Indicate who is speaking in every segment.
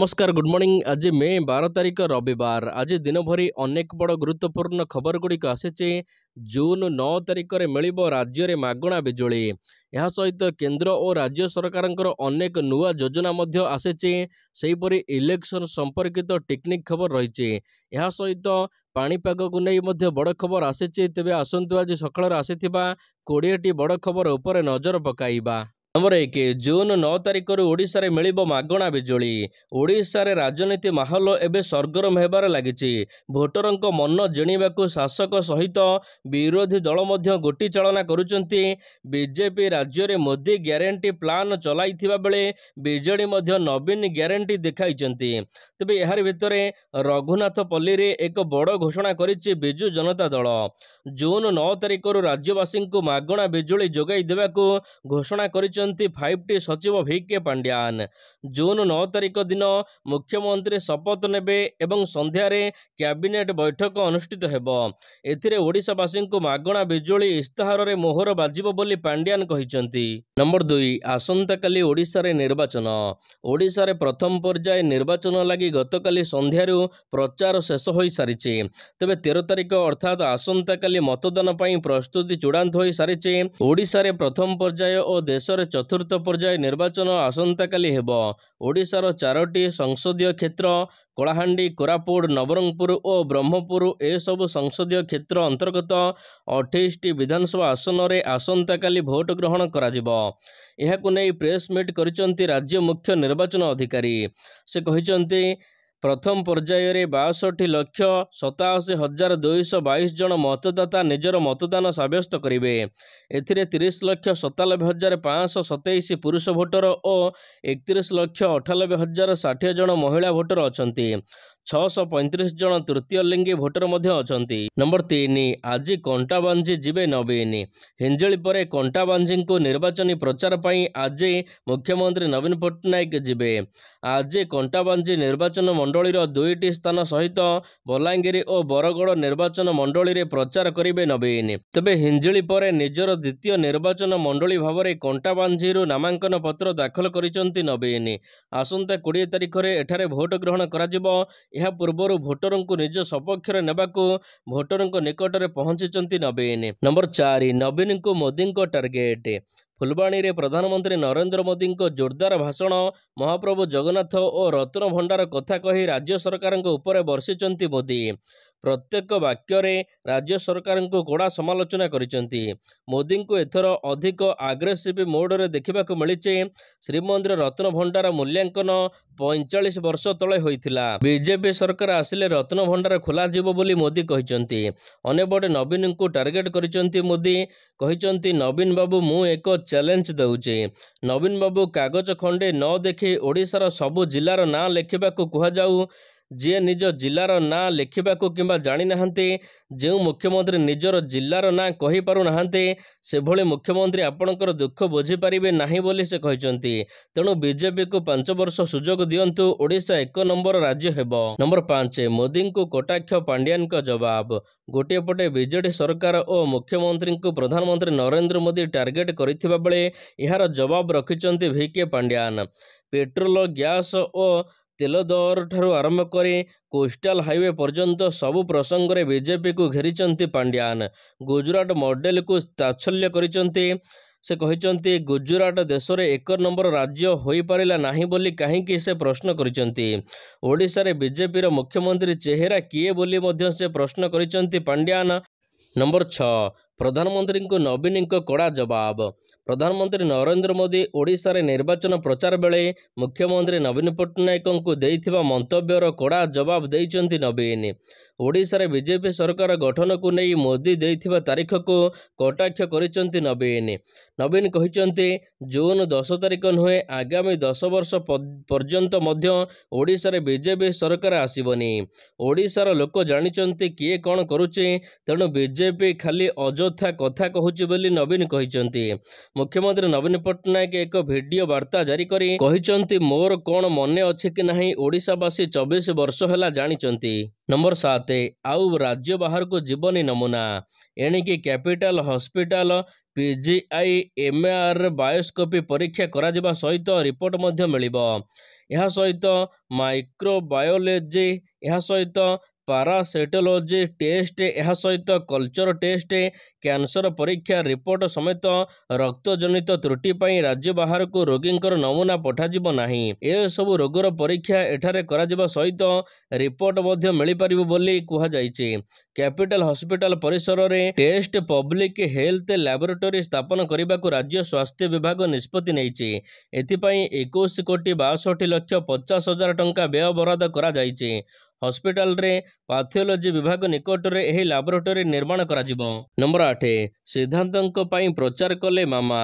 Speaker 1: ନମସ୍କାର good morning ଆଜି ମେ ବାର ତାରିଖ ରବିବାର ଆଜି ଦିନଭରି ଅନେକ ବଡ଼ ଗୁରୁତ୍ୱପୂର୍ଣ୍ଣ ଖବରଗୁଡ଼ିକ ଆସିଛି ଜୁନ୍ ନଅ ତାରିଖରେ ମିଳିବ ରାଜ୍ୟରେ ମାଗଣା ବିଜୁଳି ଏହା ସହିତ କେନ୍ଦ୍ର ଓ ରାଜ୍ୟ ସରକାରଙ୍କର ଅନେକ ନୂଆ ଯୋଜନା ମଧ୍ୟ ଆସିଛି ସେହିପରି ଇଲେକ୍ସନ୍ ସମ୍ପର୍କିତ ଟିକ୍ନିକ୍ ଖବର ରହିଛି ଏହା ସହିତ ପାଣିପାଗକୁ ନେଇ ମଧ୍ୟ ବଡ଼ ଖବର ଆସିଛି ତେବେ ଆସନ୍ତୁ ଆଜି ସକାଳରେ ଆସିଥିବା କୋଡ଼ିଏଟି ବଡ଼ ଖବର ଉପରେ ନଜର ପକାଇବା ନମ୍ବର ଏକ ଜୁନ ନଅ ତାରିଖରୁ ଓଡ଼ିଶାରେ ମିଳିବ ମାଗଣା ବିଜୁଳି ଓଡ଼ିଶାରେ ରାଜନୀତି ମାହୋଲ ଏବେ ସରଗରମ ହେବାରେ ଲାଗିଛି ଭୋଟରଙ୍କ ମନ ଜିଣିବାକୁ ଶାସକ ସହିତ ବିରୋଧୀ ଦଳ ମଧ୍ୟ ଗୋଟି ଚାଳନା କରୁଛନ୍ତି ବିଜେପି ରାଜ୍ୟରେ ମୋଦି ଗ୍ୟାରେଣ୍ଟି ପ୍ଲାନ ଚଲାଇଥିବା ବେଳେ ବିଜେଡି ମଧ୍ୟ ନବୀନ ଗ୍ୟାରେଣ୍ଟି ଦେଖାଇଛନ୍ତି ତେବେ ଏହାରି ଭିତରେ ରଘୁନାଥ ପଲ୍ଲୀରେ ଏକ ବଡ଼ ଘୋଷଣା କରିଛି ବିଜୁ ଜନତା ଦଳ ଜୁନ ନଅ ତାରିଖରୁ ରାଜ୍ୟବାସୀଙ୍କୁ ମାଗଣା ବିଜୁଳି ଯୋଗାଇ ଦେବାକୁ ଘୋଷଣା କରିଛନ୍ତି ଫାଇଭ୍ ଟି ସଚିବ ଭି କେ ପାଣ୍ଡିଆନ୍ ଜୁନ୍ ନଅ ତାରିଖ ଦିନ ମୁଖ୍ୟମନ୍ତ୍ରୀ ଶପଥ ନେବେ ଏବଂ ସନ୍ଧ୍ୟାରେ କ୍ୟାବିନେଟ୍ ବୈଠକ ଅନୁଷ୍ଠିତ ହେବ ଏଥିରେ ଓଡ଼ିଶାବାସୀଙ୍କୁ ମାଗଣା ବିଜୁଳି ଇସ୍ତାହାରରେ ମୋହର ବାଜିବ ବୋଲି ପାଣ୍ଡିଆନ୍ କହିଛନ୍ତି ନମ୍ବର ଦୁଇ ଆସନ୍ତାକାଲି ଓଡ଼ିଶାରେ ନିର୍ବାଚନ ଓଡ଼ିଶାରେ ପ୍ରଥମ ପର୍ଯ୍ୟାୟ ନିର୍ବାଚନ ଲାଗି ଗତକାଲି ସନ୍ଧ୍ୟାରୁ ପ୍ରଚାର ଶେଷ ହୋଇସାରିଛି ତେବେ ତେର ତାରିଖ ଅର୍ଥାତ୍ ଆସନ୍ତାକାଲି ଏବେ ମତଦାନ ପାଇଁ ପ୍ରସ୍ତୁତି ଚୂଡ଼ାନ୍ତ ହୋଇସାରିଛି ଓଡ଼ିଶାରେ ପ୍ରଥମ ପର୍ଯ୍ୟାୟ ଓ ଦେଶରେ ଚତୁର୍ଥ ପର୍ଯ୍ୟାୟ ନିର୍ବାଚନ ଆସନ୍ତାକାଲି ହେବ ଓଡ଼ିଶାର ଚାରୋଟି ସଂସଦୀୟ କ୍ଷେତ୍ର କଳାହାଣ୍ଡି କୋରାପୁଟ ନବରଙ୍ଗପୁର ଓ ବ୍ରହ୍ମପୁର ଏସବୁ ସଂସଦୀୟ କ୍ଷେତ୍ର ଅନ୍ତର୍ଗତ ଅଠେଇଶଟି ବିଧାନସଭା ଆସନରେ ଆସନ୍ତାକାଲି ଭୋଟ ଗ୍ରହଣ କରାଯିବ ଏହାକୁ ନେଇ ପ୍ରେସ୍ ମିଟ୍ କରିଛନ୍ତି ରାଜ୍ୟ ମୁଖ୍ୟ ନିର୍ବାଚନ ଅଧିକାରୀ ସେ କହିଛନ୍ତି ପ୍ରଥମ ପର୍ଯ୍ୟାୟରେ ବାଷଠି ଲକ୍ଷ ସତାଅଶୀ ହଜାର ଦୁଇଶହ ବାଇଶ ଜଣ ମତଦାତା ନିଜର ମତଦାନ ସାବ୍ୟସ୍ତ କରିବେ ଏଥିରେ ତିରିଶ ଲକ୍ଷ ସତାନବେ ହଜାର ପାଞ୍ଚଶହ ସତେଇଶ ପୁରୁଷ ଭୋଟର ଓ ଏକତିରିଶ ଲକ୍ଷ ଅଠାନବେ ହଜାର ଷାଠିଏ ଜଣ ମହିଳା ଭୋଟର ଅଛନ୍ତି ଛଅଶହ ପଇଁତିରିଶ ଜଣ ତୃତୀୟ ଲିଙ୍ଗୀ ଭୋଟର ମଧ୍ୟ ଅଛନ୍ତି ନମ୍ବର ତିନି ଆଜି କଣ୍ଟାବାଞ୍ଜି ଯିବେ ନବୀନ ହିଞ୍ଜିଳି ପରେ କଣ୍ଟାବାଞ୍ଜିଙ୍କୁ ନିର୍ବାଚନୀ ପ୍ରଚାର ପାଇଁ ଆଜି ମୁଖ୍ୟମନ୍ତ୍ରୀ ନବୀନ ପଟ୍ଟନାୟକ ଯିବେ ଆଜି କଣ୍ଟାବାଞ୍ଜି ନିର୍ବାଚନ ମଣ୍ଡଳୀର ଦୁଇଟି ସ୍ଥାନ ସହିତ ବଲାଙ୍ଗୀର ଓ ବରଗଡ଼ ନିର୍ବାଚନ ମଣ୍ଡଳୀରେ ପ୍ରଚାର କରିବେ ନବୀନ ତେବେ ହିଞ୍ଜିଳି ପରେ ନିଜର ଦ୍ୱିତୀୟ ନିର୍ବାଚନ ମଣ୍ଡଳୀ ଭାବରେ କଣ୍ଟାବାଞ୍ଜିରୁ ନାମାଙ୍କନ ପତ୍ର ଦାଖଲ କରିଛନ୍ତି ନବୀନ ଆସନ୍ତା କୋଡ଼ିଏ ତାରିଖରେ ଏଠାରେ ଭୋଟ ଗ୍ରହଣ କରାଯିବ ଏହା ପୂର୍ବରୁ ଭୋଟରଙ୍କୁ ନିଜ ସପକ୍ଷରେ ନେବାକୁ ଭୋଟରଙ୍କ ନିକଟରେ ପହଞ୍ଚିଛନ୍ତି ନବୀନ ନମ୍ବର ଚାରି ନବୀନଙ୍କୁ ମୋଦିଙ୍କ ଟାର୍ଗେଟ ଫୁଲବାଣୀରେ ପ୍ରଧାନମନ୍ତ୍ରୀ ନରେନ୍ଦ୍ର ମୋଦିଙ୍କ ଜୋରଦାର ଭାଷଣ ମହାପ୍ରଭୁ ଜଗନ୍ନାଥ ଓ ରତ୍ନଭଣ୍ଡାର କଥା କହି ରାଜ୍ୟ ସରକାରଙ୍କ ଉପରେ ବର୍ଷିଛନ୍ତି ମୋଦି ପ୍ରତ୍ୟେକ ବାକ୍ୟରେ ରାଜ୍ୟ ସରକାରଙ୍କୁ କଡ଼ା ସମାଲୋଚନା କରିଛନ୍ତି ମୋଦିଙ୍କୁ ଏଥର ଅଧିକ ଆଗ୍ରେସିଭ୍ ମୋଡ଼ରେ ଦେଖିବାକୁ ମିଳିଛି ଶ୍ରୀମନ୍ଦିର ରତ୍ନଭଣ୍ଡାର ମୂଲ୍ୟାଙ୍କନ ପଇଁଚାଳିଶ ବର୍ଷ ତଳେ ହୋଇଥିଲା ବିଜେପି ସରକାର ଆସିଲେ ରତ୍ନଭଣ୍ଡାର ଖୋଲାଯିବ ବୋଲି ମୋଦି କହିଛନ୍ତି ଅନ୍ୟପଟେ ନବୀନଙ୍କୁ ଟାର୍ଗେଟ୍ କରିଛନ୍ତି ମୋଦି କହିଛନ୍ତି ନବୀନ ବାବୁ ମୁଁ ଏକ ଚ୍ୟାଲେଞ୍ଜ ଦେଉଛି ନବୀନ ବାବୁ କାଗଜ ଖଣ୍ଡେ ନ ଦେଖି ଓଡ଼ିଶାର ସବୁ ଜିଲ୍ଲାର ନାଁ ଲେଖିବାକୁ କୁହାଯାଉ ଯିଏ ନିଜ ଜିଲ୍ଲାର ନାଁ ଲେଖିବାକୁ କିମ୍ବା ଜାଣିନାହାନ୍ତି ଯେଉଁ ମୁଖ୍ୟମନ୍ତ୍ରୀ ନିଜର ଜିଲ୍ଲାର ନାଁ କହିପାରୁନାହାନ୍ତି ସେଭଳି ମୁଖ୍ୟମନ୍ତ୍ରୀ ଆପଣଙ୍କର ଦୁଃଖ ବୁଝିପାରିବେ ନାହିଁ ବୋଲି ସେ କହିଛନ୍ତି ତେଣୁ ବିଜେପିକୁ ପାଞ୍ଚ ବର୍ଷ ସୁଯୋଗ ଦିଅନ୍ତୁ ଓଡ଼ିଶା ଏକ ନମ୍ବର ରାଜ୍ୟ ହେବ ନମ୍ବର ପାଞ୍ଚ ମୋଦିଙ୍କୁ କଟାକ୍ଷ ପାଣ୍ଡିଆନଙ୍କ ଜବାବ ଗୋଟିଏ ପଟେ ବିଜେଡ଼ି ସରକାର ଓ ମୁଖ୍ୟମନ୍ତ୍ରୀଙ୍କୁ ପ୍ରଧାନମନ୍ତ୍ରୀ ନରେନ୍ଦ୍ର ମୋଦି ଟାର୍ଗେଟ୍ କରିଥିବାବେଳେ ଏହାର ଜବାବ ରଖିଛନ୍ତି V K Pandian petrol gas ଓ ତେଲ ଦରଠାରୁ ଆରମ୍ଭ କରି କୋଷ୍ଟାଲ ହାଇୱେ ପର୍ଯ୍ୟନ୍ତ ସବୁ ପ୍ରସଙ୍ଗରେ ବିଜେପିକୁ ଘେରିଛନ୍ତି ପାଣ୍ଡିଆନ ଗୁଜୁରାଟ ମଡେଲକୁ ତାତ୍ସଲ୍ୟ କରିଛନ୍ତି ସେ କହିଛନ୍ତି ଗୁଜୁରାଟ ଦେଶରେ ଏକ ନମ୍ବର ରାଜ୍ୟ ହୋଇପାରିଲା ନାହିଁ ବୋଲି କାହିଁକି ସେ ପ୍ରଶ୍ନ କରିଛନ୍ତି ଓଡ଼ିଶାରେ ବିଜେପିର ମୁଖ୍ୟମନ୍ତ୍ରୀ ଚେହେରା କିଏ ବୋଲି ମଧ୍ୟ ସେ ପ୍ରଶ୍ନ କରିଛନ୍ତି ପାଣ୍ଡିଆନ ନମ୍ବର ଛଅ ପ୍ରଧାନମନ୍ତ୍ରୀଙ୍କୁ ନବୀନଙ୍କ କଡ଼ା ଜବାବ ପ୍ରଧାନମନ୍ତ୍ରୀ ନରେନ୍ଦ୍ର ମୋଦି ଓଡ଼ିଶାରେ ନିର୍ବାଚନ ପ୍ରଚାର ବେଳେ ମୁଖ୍ୟମନ୍ତ୍ରୀ ନବୀନ ପଟ୍ଟନାୟକଙ୍କୁ ଦେଇଥିବା ମନ୍ତବ୍ୟର କଡ଼ା ଜବାବ ଦେଇଛନ୍ତି ନବୀନ ଓଡ଼ିଶାରେ ବିଜେପି ସରକାର ଗଠନକୁ ନେଇ ମୋଦି ଦେଇଥିବା ତାରିଖକୁ କଟାକ୍ଷ କରିଛନ୍ତି ନବୀନ ନବୀନ କହିଛନ୍ତି ଜୁନ୍ ଦଶ ତାରିଖ ନୁହେଁ ଆଗାମୀ ଦଶ ବର୍ଷ ପର୍ଯ୍ୟନ୍ତ ମଧ୍ୟ ଓଡ଼ିଶାରେ ବିଜେପି ସରକାର ଆସିବନି ଓଡ଼ିଶାର ଲୋକ ଜାଣିଛନ୍ତି କିଏ କ'ଣ କରୁଛି ତେଣୁ ବିଜେପି ଖାଲି ଅଯଥା କଥା କହୁଛି ବୋଲି ନବୀନ କହିଛନ୍ତି ମୁଖ୍ୟମନ୍ତ୍ରୀ ନବୀନ ପଟ୍ଟନାୟକ ଏକ ଭିଡ଼ିଓ ବାର୍ତ୍ତା ଜାରି କରି କହିଛନ୍ତି ମୋର କ'ଣ ମନେ ଅଛି କି ନାହିଁ ଓଡ଼ିଶାବାସୀ ଚବିଶ ବର୍ଷ ହେଲା ଜାଣିଛନ୍ତି ନମ୍ବର ସାତ ଆଉ ରାଜ୍ୟ ବାହାରକୁ ଯିବନି ନମୁନା ଏଣିକି କ୍ୟାପିଟାଲ ହସ୍ପିଟାଲ ପିଜିଆଇ ଏମ୍ଆର୍ ବାୟୋସ୍କୋପି ପରୀକ୍ଷା କରାଯିବା ସହିତ ରିପୋର୍ଟ ମଧ୍ୟ ମିଳିବ ଏହା ସହିତ ମାଇକ୍ରୋବାୟୋଲୋଜି ଏହା ସହିତ ପାରାସେଟୋଲୋଜି ଟେଷ୍ଟ ଏହା ସହିତ କଲଚର ଟେଷ୍ଟ କ୍ୟାନସର ପରୀକ୍ଷା ରିପୋର୍ଟ ସମେତ ରକ୍ତଜନିତ ତ୍ରୁଟି ପାଇଁ ରାଜ୍ୟ ବାହାରକୁ ରୋଗୀଙ୍କର ନମୁନା ପଠାଯିବ ନାହିଁ ଏସବୁ ରୋଗର ପରୀକ୍ଷା ଏଠାରେ କରାଯିବା ସହିତ ରିପୋର୍ଟ ମଧ୍ୟ ମିଳିପାରିବ ବୋଲି କୁହାଯାଇଛି କ୍ୟାପିଟାଲ ହସ୍ପିଟାଲ ପରିସରରେ ଟେଷ୍ଟ ପବ୍ଲିକ ହେଲ୍ଥ ଲାବୋରେଟୋରୀ ସ୍ଥାପନ କରିବାକୁ ରାଜ୍ୟ ସ୍ୱାସ୍ଥ୍ୟ ବିଭାଗ ନିଷ୍ପତ୍ତି ନେଇଛି ଏଥିପାଇଁ ଏକୋଇଶ କୋଟି ବାଷଠି ଲକ୍ଷ ପଚାଶ ହଜାର ଟଙ୍କା ବ୍ୟୟ ବରାଦ କରାଯାଇଛି ହସ୍ପିଟାଲରେ ପାଥିଓଲୋଜି ବିଭାଗ ନିକଟରେ ଏହି ଲାବୋରେଟୋରୀ ନିର୍ମାଣ କରାଯିବ ନମ୍ବର ଆଠ ସିଦ୍ଧାନ୍ତଙ୍କ ପାଇଁ ପ୍ରଚାର କଲେ ମାମା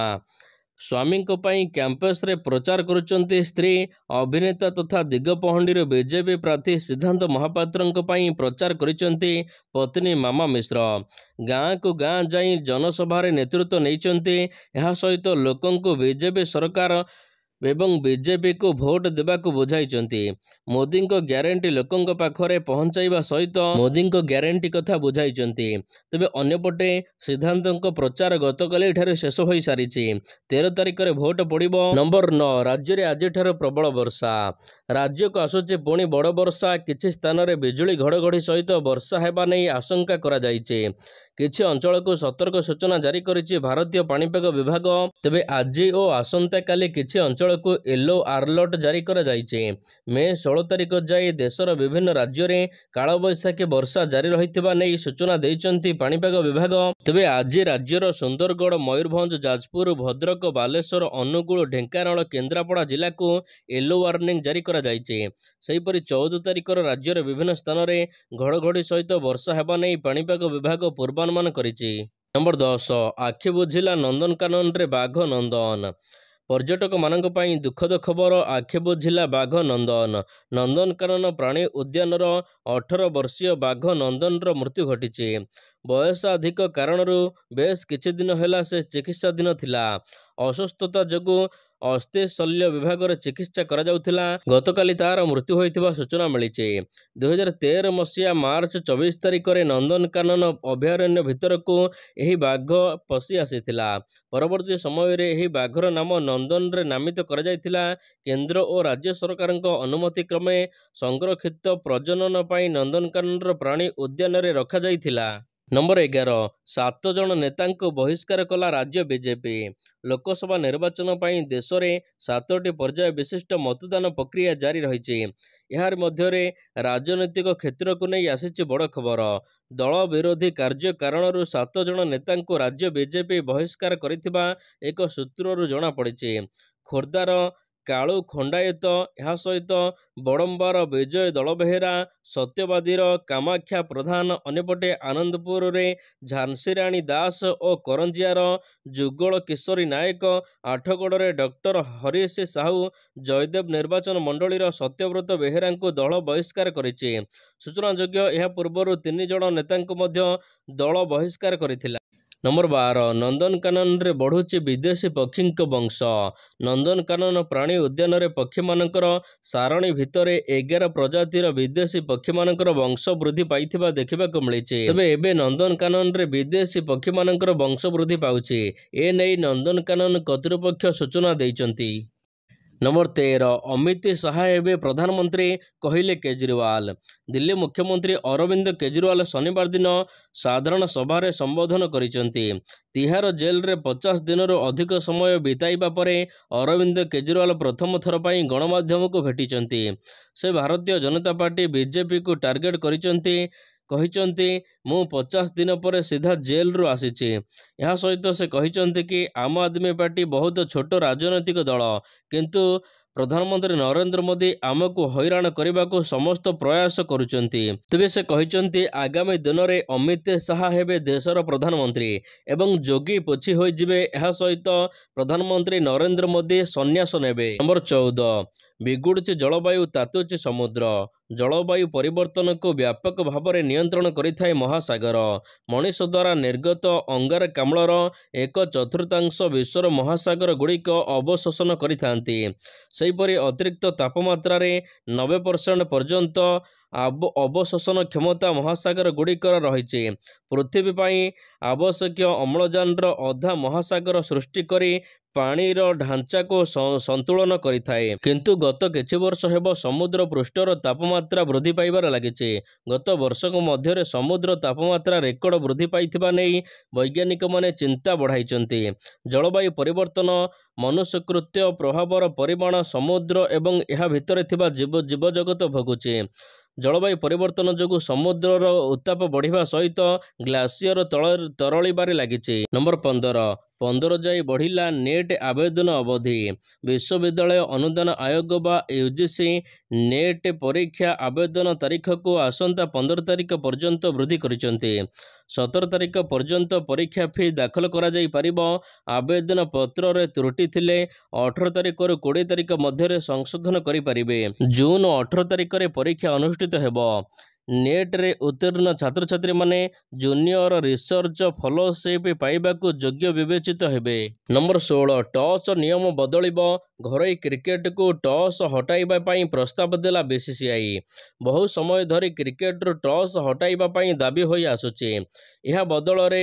Speaker 1: ସ୍ୱାମୀଙ୍କ ପାଇଁ କ୍ୟାମ୍ପସ୍ରେ ପ୍ରଚାର କରୁଛନ୍ତି ସ୍ତ୍ରୀ ଅଭିନେତା ତଥା ଦିଗପହଣ୍ଡିର ବିଜେପି ପ୍ରାର୍ଥୀ ସିଦ୍ଧାନ୍ତ ମହାପାତ୍ରଙ୍କ ପାଇଁ ପ୍ରଚାର କରିଛନ୍ତି ପତ୍ନୀ ମାମା ମିଶ୍ର ଗାଁକୁ ଗାଁ ଯାଇ ଜନସଭାରେ ନେତୃତ୍ୱ ନେଇଛନ୍ତି ଏହା ସହିତ ଲୋକଙ୍କୁ ବିଜେପି ସରକାର ଏବଂ ବିଜେପିକୁ ଭୋଟ ଦେବାକୁ ବୁଝାଇଛନ୍ତି ମୋଦିଙ୍କ ଗ୍ୟାରେଣ୍ଟି ଲୋକଙ୍କ ପାଖରେ ପହଞ୍ଚାଇବା ସହିତ ମୋଦିଙ୍କ ଗ୍ୟାରେଣ୍ଟି କଥା ବୁଝାଇଛନ୍ତି ତେବେ ଅନ୍ୟପଟେ ସିଦ୍ଧାନ୍ତଙ୍କ ପ୍ରଚାର ଗତକାଲି ଏଠାରେ ଶେଷ ହୋଇସାରିଛି ତେର ତାରିଖରେ ଭୋଟ ପଡ଼ିବ ନମ୍ବର ନଅ ରାଜ୍ୟରେ ଆଜିଠାରୁ ପ୍ରବଳ ବର୍ଷା ରାଜ୍ୟକୁ ଆସୁଛି ପୁଣି ବଡ଼ ବର୍ଷା କିଛି ସ୍ଥାନରେ ବିଜୁଳି ଘଡ଼ଘଡ଼ି ସହିତ ବର୍ଷା ହେବା ନେଇ ଆଶଙ୍କା କରାଯାଇଛି କିଛି ଅଞ୍ଚଳକୁ ସତର୍କ ସୂଚନା ଜାରି କରିଛି ଭାରତୀୟ ପାଣିପାଗ ବିଭାଗ ତେବେ ଆଜି ଓ ଆସନ୍ତାକାଲି କିଛି ଅଞ୍ଚଳକୁ ୟେଲୋ ଆଲର୍ଟ ଜାରି କରାଯାଇଛି ମେ ଷୋହଳ ତାରିଖ ଯାଏ ଦେଶର ବିଭିନ୍ନ ରାଜ୍ୟରେ କାଳବୈଶାଖୀ ବର୍ଷା ଜାରି ରହିଥିବା ନେଇ ସୂଚନା ଦେଇଛନ୍ତି ପାଣିପାଗ ବିଭାଗ ତେବେ ଆଜି ରାଜ୍ୟର ସୁନ୍ଦରଗଡ଼ ମୟୂରଭଞ୍ଜ ଯାଜପୁର ଭଦ୍ରକ ବାଲେଶ୍ୱର ଅନୁଗୁଳ ଢେଙ୍କାନାଳ କେନ୍ଦ୍ରାପଡ଼ା ଜିଲ୍ଲାକୁ ୟେଲୋ ୱାର୍ଣ୍ଣିଂ ଜାରି କରାଯାଇଛି ସେହିପରି ଚଉଦ ତାରିଖର ରାଜ୍ୟର ବିଭିନ୍ନ ସ୍ଥାନରେ ଘଡ଼ଘଡ଼ି ସହିତ ବର୍ଷା ହେବା ନେଇ ପାଣିପାଗ ବିଭାଗ ପୂର୍ବ ଅନୁମାନ କରିଛି ନମ୍ବର ଦଶ ଆଖି ବୁଝିଲା ନନ୍ଦନକାନନରେ ବାଘ ନନ୍ଦନ ପର୍ଯ୍ୟଟକମାନଙ୍କ ପାଇଁ ଦୁଃଖଦ ଖବର ଆଖେପୁ ଜିଲ୍ଲା ବାଘ ନନ୍ଦନ ନନ୍ଦନକାନନ ପ୍ରାଣୀ ଉଦ୍ୟାନର ଅଠର ବର୍ଷୀୟ ବାଘ ନନ୍ଦନର ମୃତ୍ୟୁ ଘଟିଛି ବୟସ ଅଧିକ କାରଣରୁ ବେଶ କିଛି ଦିନ ହେଲା ସେ ଚିକିତ୍ସାଧୀନ ଥିଲା ଅସୁସ୍ଥତା ଯୋଗୁଁ ଅସ୍ଥିଶଲ୍ୟ ବିଭାଗରେ ଚିକିତ୍ସା କରାଯାଉଥିଲା ଗତକାଲି ତା'ର ମୃତ୍ୟୁ ହୋଇଥିବା ସୂଚନା ମିଳିଛି ଦୁଇହଜାର ତେର ମସିହା ମାର୍ଚ୍ଚ ଚବିଶ ତାରିଖରେ ନନ୍ଦନକାନନ ଅଭୟାରଣ୍ୟ ଭିତରକୁ ଏହି ବାଘ ପଶି ଆସିଥିଲା ପରବର୍ତ୍ତୀ ସମୟରେ ଏହି ବାଘର ନାମ ନନ୍ଦନରେ ନାମିତ କରାଯାଇଥିଲା କେନ୍ଦ୍ର ଓ ରାଜ୍ୟ ସରକାରଙ୍କ ଅନୁମତି କ୍ରମେ ସଂରକ୍ଷିତ ପ୍ରଜନନ ପାଇଁ ନନ୍ଦନକାନନର ପ୍ରାଣୀ ଉଦ୍ୟାନରେ ରଖାଯାଇଥିଲା ନମ୍ବର ଏଗାର ସାତ ଜଣ ନେତାଙ୍କୁ ବହିଷ୍କାର କଲା ରାଜ୍ୟ ବିଜେପି ଲୋକସଭା ନିର୍ବାଚନ ପାଇଁ ଦେଶରେ ସାତଟି ପର୍ଯ୍ୟାୟ ବିଶିଷ୍ଟ ମତଦାନ ପ୍ରକ୍ରିୟା ଜାରି ରହିଛି ଏହାରି ମଧ୍ୟରେ ରାଜନୈତିକ କ୍ଷେତ୍ରକୁ ନେଇ ଆସିଛି ବଡ଼ ଖବର ଦଳ ବିରୋଧୀ କାର୍ଯ୍ୟ କାରଣରୁ ସାତ ଜଣ ନେତାଙ୍କୁ ରାଜ୍ୟ ବିଜେପି ବହିଷ୍କାର କରିଥିବା ଏକ ସୂତ୍ରରୁ ଜଣାପଡ଼ିଛି ଖୋର୍ଦ୍ଧାର କାଳୁ ଖଣ୍ଡାୟତ ଏହା ସହିତ ବଡ଼ମ୍ବାର ବିଜୟ ଦଳବେହେରା ସତ୍ୟବାଦୀର କାମାକ୍ଷା ପ୍ରଧାନ ଅନ୍ୟପଟେ ଆନନ୍ଦପୁରରେ ଝାନ୍ସିରାଣୀ ଦାସ ଓ କରଞ୍ଜିଆର ଯୁଗଳ କିଶୋରୀ ନାୟକ ଆଠଗଡ଼ରେ ଡକ୍ଟର ହରିଶ ସାହୁ ଜୟଦେବ ନିର୍ବାଚନ ମଣ୍ଡଳୀର ସତ୍ୟବ୍ରତ ବେହେରାଙ୍କୁ ଦଳ ବହିଷ୍କାର କରିଛି ସୂଚନାଯୋଗ୍ୟ ଏହା ପୂର୍ବରୁ ତିନି ଜଣ ନେତାଙ୍କୁ ମଧ୍ୟ ଦଳ ବହିଷ୍କାର କରିଥିଲା ନମ୍ବର ବାର ନନ୍ଦନକାନନରେ ବଢ଼ୁଛି ବିଦେଶୀ ପକ୍ଷୀଙ୍କ ବଂଶ ନନ୍ଦନକାନନ ପ୍ରାଣୀ ଉଦ୍ୟାନରେ ପକ୍ଷୀମାନଙ୍କର ସାରଣୀ ଭିତରେ ଏଗାର ପ୍ରଜାତିର ବିଦେଶୀ ପକ୍ଷୀମାନଙ୍କର ବଂଶ ବୃଦ୍ଧି ପାଇଥିବା ଦେଖିବାକୁ ମିଳିଛି ତେବେ ଏବେ ନନ୍ଦନକାନନରେ ବିଦେଶୀ ପକ୍ଷୀମାନଙ୍କର ବଂଶ ବୃଦ୍ଧି ପାଉଛି ଏ ନେଇ ନନ୍ଦନକାନନ କର୍ତ୍ତୃପକ୍ଷ ସୂଚନା ଦେଇଛନ୍ତି ନମ୍ବର ତେର ଅମିତ ଶାହା ଏବେ ପ୍ରଧାନମନ୍ତ୍ରୀ କହିଲେ କେଜରିୱାଲ ଦିଲ୍ଲୀ ମୁଖ୍ୟମନ୍ତ୍ରୀ ଅରବିନ୍ଦ କେଜରିୱାଲ ଶନିବାର ଦିନ ସାଧାରଣ ସଭାରେ ସମ୍ବୋଧନ କରିଛନ୍ତି ତିହାର ଜେଲ୍ରେ ପଚାଶ ଦିନରୁ ଅଧିକ ସମୟ ବିତାଇବା ପରେ ଅରବିନ୍ଦ କେଜରିୱାଲ ପ୍ରଥମ ଥର ପାଇଁ ଗଣମାଧ୍ୟମକୁ ଭେଟିଛନ୍ତି ସେ ଭାରତୀୟ ଜନତା ପାର୍ଟି ବିଜେପିକୁ ଟାର୍ଗେଟ କରିଛନ୍ତି କହିଛନ୍ତି ମୁଁ ପଚାଶ ଦିନ ପରେ ସିଧା ଜେଲ୍ରୁ ଆସିଛି ଏହା ସହିତ ସେ କହିଛନ୍ତି କି ଆମ ଆଦମୀ ପାର୍ଟି ବହୁତ ଛୋଟ ରାଜନୈତିକ ଦଳ କିନ୍ତୁ ପ୍ରଧାନମନ୍ତ୍ରୀ ନରେନ୍ଦ୍ର ମୋଦି ଆମକୁ ହଇରାଣ କରିବାକୁ ସମସ୍ତ ପ୍ରୟାସ କରୁଛନ୍ତି ତେବେ ସେ କହିଛନ୍ତି ଆଗାମୀ ଦିନରେ ଅମିତ ଶାହା ହେବେ ଦେଶର ପ୍ରଧାନମନ୍ତ୍ରୀ ଏବଂ ଯୋଗୀ ପୋଛି ହୋଇଯିବେ ଏହା ସହିତ ପ୍ରଧାନମନ୍ତ୍ରୀ ନରେନ୍ଦ୍ର ମୋଦି ସନ୍ନ୍ୟାସ ନେବେ ନମ୍ବର ଚଉଦ ବିଗୁଡ଼ୁଛି ଜଳବାୟୁ ତାତୁଛି ସମୁଦ୍ର ଜଳବାୟୁ ପରିବର୍ତ୍ତନକୁ ବ୍ୟାପକ ଭାବରେ ନିୟନ୍ତ୍ରଣ କରିଥାଏ ମହାସାଗର ମଣିଷ ଦ୍ୱାରା ନିର୍ଗତ ଅଙ୍ଗାରକାମ୍ଳର ଏକ ଚତୁର୍ଥାଂଶ ବିଶ୍ୱର ମହାସାଗର ଗୁଡ଼ିକ ଅବଶୋଷଣ କରିଥାନ୍ତି ସେହିପରି ଅତିରିକ୍ତ ତାପମାତ୍ରାରେ ନବେ ପରସେଣ୍ଟ ପର୍ଯ୍ୟନ୍ତ ଅବଶୋଷଣ କ୍ଷମତା ମହାସାଗର ଗୁଡ଼ିକର ରହିଛି ପୃଥିବୀ ପାଇଁ ଆବଶ୍ୟକୀୟ ଅମ୍ଳଜାନର ଅଧା ମହାସାଗର ସୃଷ୍ଟି କରି ପାଣିର ଢାଞ୍ଚାକୁ ସନ୍ତୁଳନ କରିଥାଏ କିନ୍ତୁ ଗତ କିଛି ବର୍ଷ ହେବ ସମୁଦ୍ର ପୃଷ୍ଠର ତାପମାତ୍ରା ବୃଦ୍ଧି ପାଇବାରେ ଲାଗିଛି ଗତ ବର୍ଷକ ମଧ୍ୟରେ ସମୁଦ୍ର ତାପମାତ୍ରା ରେକର୍ଡ଼ ବୃଦ୍ଧି ପାଇଥିବା ନେଇ ବୈଜ୍ଞାନିକମାନେ ଚିନ୍ତା ବଢ଼ାଇଛନ୍ତି ଜଳବାୟୁ ପରିବର୍ତ୍ତନ ମନୁଷ୍ୟକୃତ୍ୟ ପ୍ରଭାବର ପରିମାଣ ସମୁଦ୍ର ଏବଂ ଏହା ଭିତରେ ଥିବା ଜୀବ ଜୀବଜଗତ ଭୋଗୁଛି ଜଳବାୟୁ ପରିବର୍ତ୍ତନ ଯୋଗୁଁ ସମୁଦ୍ରର ଉତ୍ତାପ ବଢ଼ିବା ସହିତ ଗ୍ଲାସିୟର ତଳ ତରଳିବାରେ ଲାଗିଛି ନମ୍ବର ପନ୍ଦର ପନ୍ଦର ଯାଏ ବଢ଼ିଲା ନେଟ୍ ଆବେଦନ ଅବଧି ବିଶ୍ୱବିଦ୍ୟାଳୟ ଅନୁଦାନ ଆୟୋଗ ବା ୟୁ ଜି ସି ନେଟ୍ ପରୀକ୍ଷା ଆବେଦନ ତାରିଖକୁ ଆସନ୍ତା ପନ୍ଦର ତାରିଖ ପର୍ଯ୍ୟନ୍ତ ବୃଦ୍ଧି କରିଛନ୍ତି ସତର ତାରିଖ ପର୍ଯ୍ୟନ୍ତ ପରୀକ୍ଷା ଫି ଦାଖଲ କରାଯାଇପାରିବ ଆବେଦନ ପତ୍ରରେ ତ୍ରୁଟି ଥିଲେ ଅଠର ତାରିଖରୁ କୋଡ଼ିଏ ତାରିଖ ମଧ୍ୟରେ ସଂଶୋଧନ କରିପାରିବେ ଜୁନ୍ ଅଠର ତାରିଖରେ ପରୀକ୍ଷା ଅନୁଷ୍ଠିତ ହେବ ନେଟ୍ରେ ଉତ୍ତୀର୍ଣ୍ଣ ଛାତ୍ରଛାତ୍ରୀମାନେ ଜୁନିୟର ରିସର୍ଚ୍ଚ ଫଲୋସିପ୍ ପାଇବାକୁ ଯୋଗ୍ୟ ବିବେଚିତ ହେବେ ନମ୍ବର ଷୋହଳ ଟସ୍ ନିୟମ ବଦଳିବ ଘରୋଇ କ୍ରିକେଟକୁ ଟସ୍ ହଟାଇବା ପାଇଁ ପ୍ରସ୍ତାବ ଦେଲା ବିସିସିଆଇ ବହୁ ସମୟ ଧରି କ୍ରିକେଟରୁ ଟସ୍ ହଟାଇବା ପାଇଁ ଦାବି ହୋଇ ଆସୁଛି ଏହା ବଦଳରେ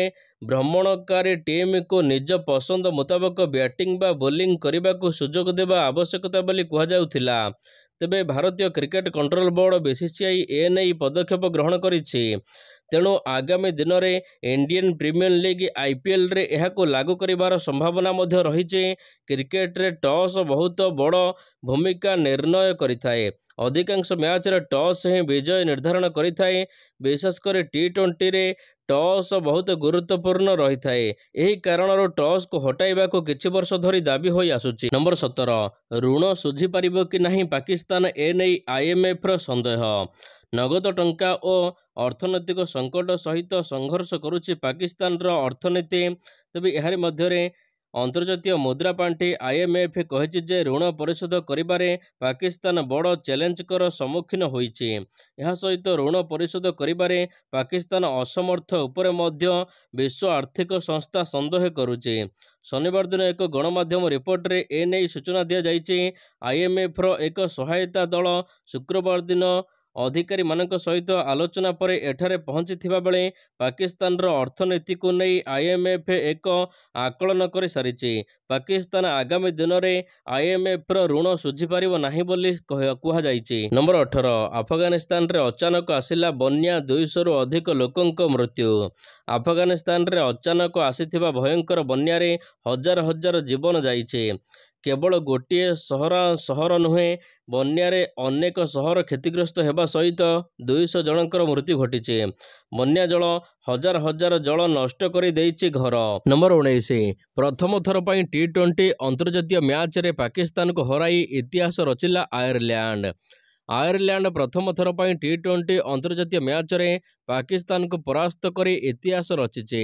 Speaker 1: ଭ୍ରମଣକାରୀ ଟିମ୍କୁ ନିଜ ପସନ୍ଦ ମୁତାବକ ବ୍ୟାଟିଂ ବା ବୋଲିଂ କରିବାକୁ ସୁଯୋଗ ଦେବା ଆବଶ୍ୟକତା ବୋଲି କୁହାଯାଉଥିଲା ତେବେ ଭାରତୀୟ କ୍ରିକେଟ୍ କଣ୍ଟ୍ରୋଲ ବୋର୍ଡ ବିସିସିଆଇ ଏ ନେଇ ପଦକ୍ଷେପ ଗ୍ରହଣ କରିଛି ତେଣୁ ଆଗାମୀ ଦିନରେ ଇଣ୍ଡିଆନ୍ ପ୍ରିମିୟର ଲିଗ୍ ଆଇପିଏଲ୍ରେ ଏହାକୁ ଲାଗୁ କରିବାର ସମ୍ଭାବନା ମଧ୍ୟ ରହିଛି କ୍ରିକେଟ୍ରେ ଟସ୍ ବହୁତ ବଡ଼ ଭୂମିକା ନିର୍ଣ୍ଣୟ କରିଥାଏ ଅଧିକାଂଶ ମ୍ୟାଚ୍ରେ ଟସ୍ ହିଁ ବିଜୟ ନିର୍ଦ୍ଧାରଣ କରିଥାଏ ବିଶେଷ କରି ଟି ଟ୍ୱେଣ୍ଟିରେ ଟସ୍ ବହୁତ ଗୁରୁତ୍ୱପୂର୍ଣ୍ଣ ରହିଥାଏ ଏହି କାରଣରୁ ଟସ୍କୁ ହଟାଇବାକୁ କିଛି ବର୍ଷ ଧରି ଦାବି ହୋଇ ଆସୁଛି ନମ୍ବର ସତର ଋଣ ଶୁଝିପାରିବ କି ନାହିଁ ପାକିସ୍ତାନ ଏ ନେଇ ଆଇଏମ୍ଏଫ୍ର ସନ୍ଦେହ ନଗଦ ଟଙ୍କା ଓ ଅର୍ଥନୈତିକ ସଙ୍କଟ ସହିତ ସଂଘର୍ଷ କରୁଛି ପାକିସ୍ତାନର ଅର୍ଥନୀତି ତେବେ ଏହାରି ମଧ୍ୟରେ ଅନ୍ତର୍ଜାତୀୟ ମୁଦ୍ରା ପାଣ୍ଠି ଆଇଏମ୍ଏଫ୍ କହିଛି ଯେ ଋଣ ପରିଶୋଧ କରିବାରେ ପାକିସ୍ତାନ ବଡ଼ ଚ୍ୟାଲେଞ୍ଜଙ୍କର ସମ୍ମୁଖୀନ ହୋଇଛି ଏହା ସହିତ ଋଣ ପରିଶୋଧ କରିବାରେ ପାକିସ୍ତାନ ଅସମର୍ଥ ଉପରେ ମଧ୍ୟ ବିଶ୍ୱ ଆର୍ଥିକ ସଂସ୍ଥା ସନ୍ଦେହ କରୁଛି ଶନିବାର ଦିନ ଏକ ଗଣମାଧ୍ୟମ ରିପୋର୍ଟରେ ଏ ନେଇ ସୂଚନା ଦିଆଯାଇଛି ଆଇଏମ୍ଏଫ୍ର ଏକ ସହାୟତା ଦଳ ଶୁକ୍ରବାର ଦିନ ଅଧିକାରୀମାନଙ୍କ ସହିତ ଆଲୋଚନା ପରେ ଏଠାରେ ପହଞ୍ଚିଥିବା ବେଳେ ପାକିସ୍ତାନର ଅର୍ଥନୀତିକୁ ନେଇ ଆଇଏମ୍ଏଫ୍ ଏକ ଆକଳନ କରିସାରିଛି ପାକିସ୍ତାନ ଆଗାମୀ ଦିନରେ ଆଇଏମ୍ଏଫ୍ର ଋଣ ଶୁଝିପାରିବ ନାହିଁ ବୋଲି କୁହାଯାଇଛି ନମ୍ବର ଅଠର ଆଫଗାନିସ୍ତାନରେ ଅଚାନକ ଆସିଲା ବନ୍ୟା ଦୁଇଶହରୁ ଅଧିକ ଲୋକଙ୍କ ମୃତ୍ୟୁ ଆଫଗାନିସ୍ତାନରେ ଅଚାନକ ଆସିଥିବା ଭୟଙ୍କର ବନ୍ୟାରେ ହଜାର ହଜାର ଜୀବନ ଯାଇଛି କେବଳ ଗୋଟିଏ ସହର ସହର ନୁହେଁ ବନ୍ୟାରେ ଅନେକ ସହର କ୍ଷତିଗ୍ରସ୍ତ ହେବା ସହିତ ଦୁଇଶହ ଜଣଙ୍କର ମୃତ୍ୟୁ ଘଟିଛି ବନ୍ୟା ଜଳ ହଜାର ହଜାର ଜଳ ନଷ୍ଟ କରିଦେଇଛି ଘର ନମ୍ବର ଉଣେଇଶ ପ୍ରଥମ ଥର ପାଇଁ ଟି ଟ୍ୱେଣ୍ଟି ଅନ୍ତର୍ଜାତୀୟ ମ୍ୟାଚ୍ରେ ପାକିସ୍ତାନକୁ ହରାଇ ଇତିହାସ ରଚିଲା ଆୟରଲ୍ୟାଣ୍ଡ ଆୟରଲ୍ୟାଣ୍ଡ ପ୍ରଥମ ଥର ପାଇଁ ଟି ଟ୍ୱେଣ୍ଟି ଅନ୍ତର୍ଜାତୀୟ ମ୍ୟାଚ୍ରେ ପାକିସ୍ତାନକୁ ପରାସ୍ତ କରି ଇତିହାସ ରଚିଛି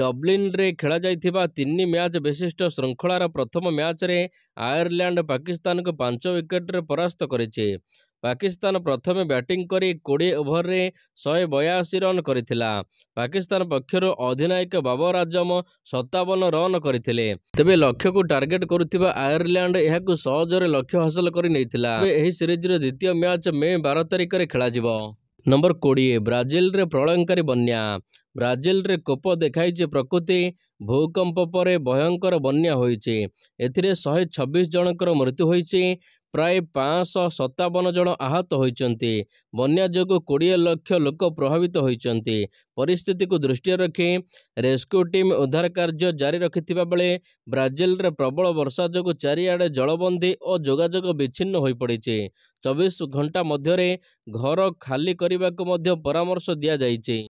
Speaker 1: ଡବ୍ଲିନ୍ରେ ଖେଳାଯାଇଥିବା ତିନି ମ୍ୟାଚ୍ ବିଶିଷ୍ଟ ଶୃଙ୍ଖଳାର ପ୍ରଥମ ମ୍ୟାଚ୍ରେ ଆୟର୍ଲ୍ୟାଣ୍ଡ ପାକିସ୍ତାନକୁ ପାଞ୍ଚ ୱିକେଟ୍ରେ ପରାସ୍ତ କରିଛି ପାକିସ୍ତାନ ପ୍ରଥମେ ବ୍ୟାଟିଂ କରି କୋଡ଼ିଏ ଓଭରରେ ଶହେ ବୟାଅଶୀ ରନ୍ କରିଥିଲା ପାକିସ୍ତାନ ପକ୍ଷରୁ ଅଧିନାୟକ ବାବର ଆଜମ ସତାବନ ରନ୍ କରିଥିଲେ ତେବେ ଲକ୍ଷ୍ୟକୁ ଟାର୍ଗେଟ୍ କରୁଥିବା ଆୟର୍ଲ୍ୟାଣ୍ଡ ଏହାକୁ ସହଜରେ ଲକ୍ଷ୍ୟ ହାସଲ କରି ନେଇଥିଲା ଏହି ସିରିଜ୍ର ଦ୍ୱିତୀୟ ମ୍ୟାଚ୍ ମେ ବାର ତାରିଖରେ ଖେଳାଯିବ ନମ୍ବର କୋଡ଼ିଏ ବ୍ରାଜିଲରେ ପ୍ରଳୟଙ୍କାରୀ ବନ୍ୟା ବ୍ରାଜିଲରେ କୋପ ଦେଖାଇଛି ପ୍ରକୃତି ଭୂକମ୍ପ ପରେ ଭୟଙ୍କର ବନ୍ୟା ହୋଇଛି ଏଥିରେ ଶହେ ଛବିଶ ଜଣଙ୍କର ମୃତ୍ୟୁ ହୋଇଛି ପ୍ରାୟ ପାଞ୍ଚଶହ ସତାବନ ଜଣ ଆହତ ହୋଇଛନ୍ତି ବନ୍ୟା ଯୋଗୁଁ କୋଡ଼ିଏ ଲକ୍ଷ ଲୋକ ପ୍ରଭାବିତ ହୋଇଛନ୍ତି ପରିସ୍ଥିତିକୁ ଦୃଷ୍ଟିରେ ରଖି ରେସ୍କ୍ୟୁ ଟିମ୍ ଉଦ୍ଧାର କାର୍ଯ୍ୟ ଜାରି ରଖିଥିବା ବେଳେ ବ୍ରାଜିଲରେ ପ୍ରବଳ ବର୍ଷା ଯୋଗୁଁ ଚାରିଆଡ଼େ ଜଳବନ୍ଦୀ ଓ ଯୋଗାଯୋଗ ବିଚ୍ଛିନ୍ନ ହୋଇପଡ଼ିଛି ଚବିଶ ଘଣ୍ଟା ମଧ୍ୟରେ ଘର ଖାଲି କରିବାକୁ ମଧ୍ୟ ପରାମର୍ଶ ଦିଆଯାଇଛି